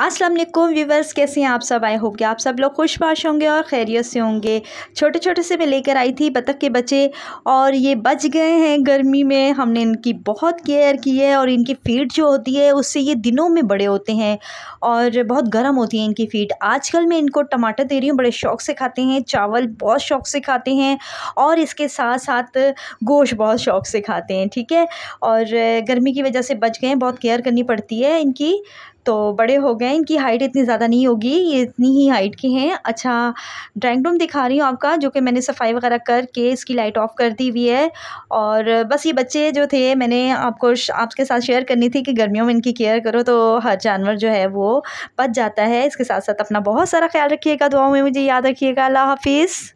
अस्सलाम वालेकुम व्यूवर्स कैसे हैं आप सब आए होंगे आप सब लोग खुशपाश होंगे और खैरियत से होंगे छोटे छोटे से मैं लेकर आई थी बतख के बच्चे और ये बच गए हैं गर्मी में हमने इनकी बहुत केयर की है और इनकी फ़ीड जो होती है उससे ये दिनों में बड़े होते हैं और बहुत गर्म होती है इनकी फ़ीड आजकल मैं इनको टमाटर दे रही हूँ बड़े शौक़ से खाते हैं चावल बहुत शौक़ से खाते हैं और इसके साथ साथ गोश्त बहुत शौक़ से खाते हैं ठीक है और गर्मी की वजह से बच गए हैं बहुत केयर करनी पड़ती है इनकी तो बड़े हो गए इनकी हाइट इतनी ज़्यादा नहीं होगी ये इतनी ही हाइट के हैं अच्छा ड्राइंग रूम दिखा रही हूँ आपका जो कि मैंने सफाई वगैरह करके इसकी लाइट ऑफ कर दी हुई है और बस ये बच्चे जो थे मैंने आपको आपके साथ शेयर करनी थी कि गर्मियों में इनकी केयर करो तो हर जानवर जो है वो बच जाता है इसके साथ साथ अपना बहुत सारा ख्याल रखिएगा दुआओं में मुझे याद रखिएगा अल्लाह हाफिज़